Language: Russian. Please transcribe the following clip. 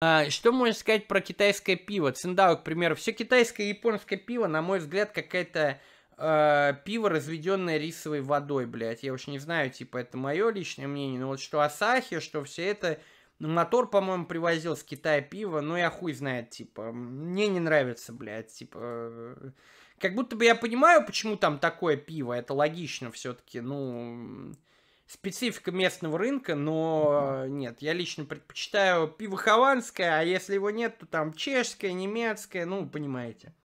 А, что можно сказать про китайское пиво? Циндао, к примеру. Все китайское и японское пиво, на мой взгляд, какая-то э, пиво, разведенное рисовой водой, блядь. Я уж не знаю, типа, это мое личное мнение. Но вот что Асахи, что все это... Ну, мотор, по-моему, привозил с Китая пиво, но ну, я хуй знает, типа. Мне не нравится, блядь, типа... Э, как будто бы я понимаю, почему там такое пиво, это логично все-таки, ну специфика местного рынка, но э, нет, я лично предпочитаю пиво хованское, а если его нет, то там чешское, немецкое, ну, понимаете.